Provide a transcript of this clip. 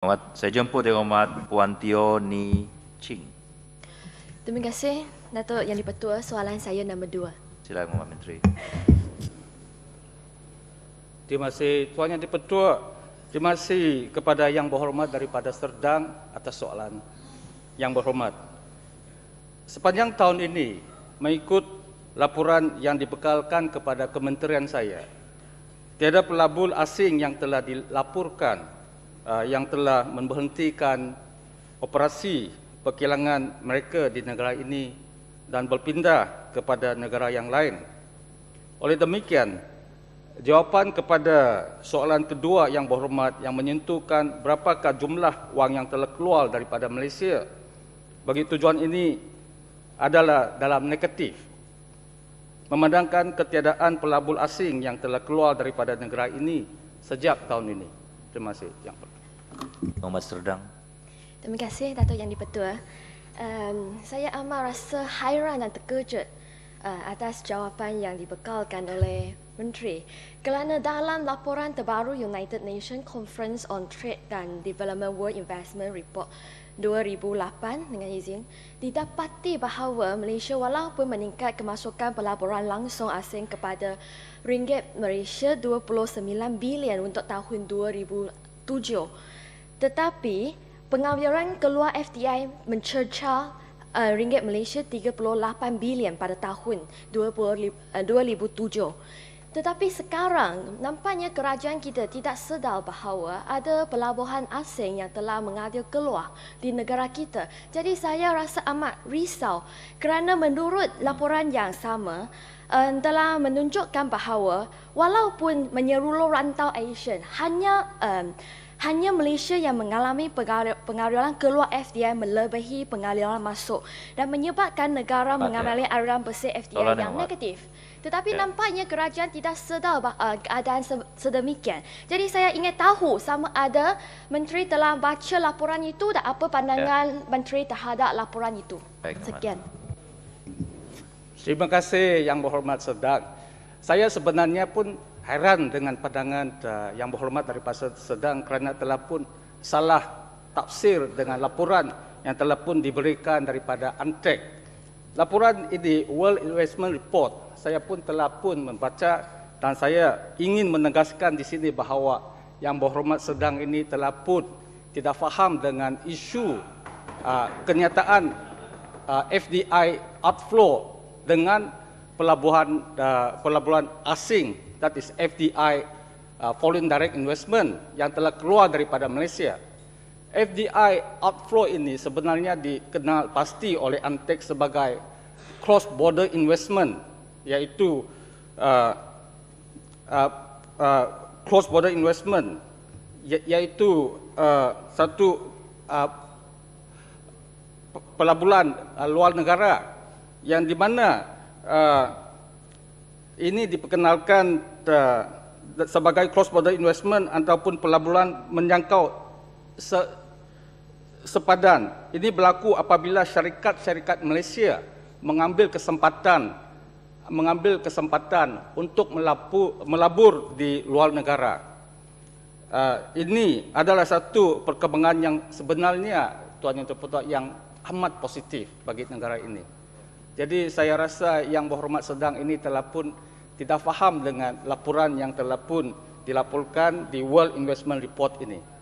rumah, saya jemput di rumah Puan Tio Ni Ching. Terima kasih, Datuk Yang Dipertua. Soalan saya nombor dua. Sila, Puan Menteri. Terima kasih, Tuan Yang Dipertua. Terima kasih kepada Yang Berhormat daripada Serdang atas soalan Yang Berhormat. Sepanjang tahun ini, mengikut laporan yang dibekalkan kepada kementerian saya, tiada pelabur asing yang telah dilaporkan Uh, yang telah memberhentikan operasi perkilangan mereka di negara ini dan berpindah kepada negara yang lain. Oleh demikian, jawapan kepada soalan kedua yang berhormat yang menyentuhkan berapakah jumlah wang yang telah keluar daripada Malaysia bagi tujuan ini adalah dalam negatif. Memandangkan ketiadaan pelabur asing yang telah keluar daripada negara ini sejak tahun ini. Terima kasih yang pertama. Serdang. Terima kasih Dato' Yang Dipertua. Um, saya amat rasa hairan dan terkejut uh, atas jawapan yang dibekalkan oleh Menteri, kerana dalam laporan terbaru United Nations Conference on Trade dan Development World Investment Report 2008 dengan izin, didapati bahawa Malaysia walaupun meningkat kemasukan pelaburan langsung asing kepada ringgit Malaysia 29 bilion untuk tahun 2007, tetapi pengawalan keluar FDI mencercah eh, Uh, ringgit Malaysia 38 bilion pada tahun 20, uh, 2007. Tetapi sekarang nampaknya kerajaan kita tidak sedar bahawa ada pelabuhan asing yang telah mengadil keluar di negara kita. Jadi saya rasa amat risau kerana menurut laporan yang sama um, telah menunjukkan bahawa walaupun menyeluruh rantau Asian hanya um, hanya Malaysia yang mengalami pengaliran keluar FDI melebihi pengaliran masuk dan menyebabkan negara Mat, mengalami ya. aliran bersih FDI Tolong yang nengat. negatif. Tetapi ya. nampaknya kerajaan tidak sedar eh, keadaan sedemikian. Jadi saya ingin tahu sama ada menteri telah baca laporan itu dan apa pandangan ya. menteri terhadap laporan itu. Sekian. Terima kasih yang berhormat sedang. Saya sebenarnya pun hairan dengan pandangan uh, yang berhormat dari pasal sedang kerana telah pun salah tafsir dengan laporan yang telah pun diberikan daripada antek Laporan ini World Investment Report saya pun telah pun membaca dan saya ingin menegaskan di sini bahawa yang berhormat sedang ini telah pun tidak faham dengan isu uh, kenyataan uh, eh, FDI outflow dengan pelabuhan uh, pelabuhan asing that is FDI uh, foreign direct investment yang telah keluar daripada Malaysia. FDI outflow ini sebenarnya dikenal pasti oleh antek sebagai cross border investment iaitu uh, uh, uh, cross border investment ya, iaitu uh, satu uh, pelabuhan uh, luar negara yang di mana uh, ini diperkenalkan uh, sebagai cross border investment ataupun pelaburan menjangkau se sepadan. Ini berlaku apabila syarikat-syarikat Malaysia mengambil kesempatan mengambil kesempatan untuk melapu, melabur di luar negara. Uh, ini adalah satu perkembangan yang sebenarnya tuan-tuan yang amat positif bagi negara ini. Jadi saya rasa yang berhormat sedang ini telah pun tidak faham dengan laporan yang telah pun dilaporkan di World Investment Report ini.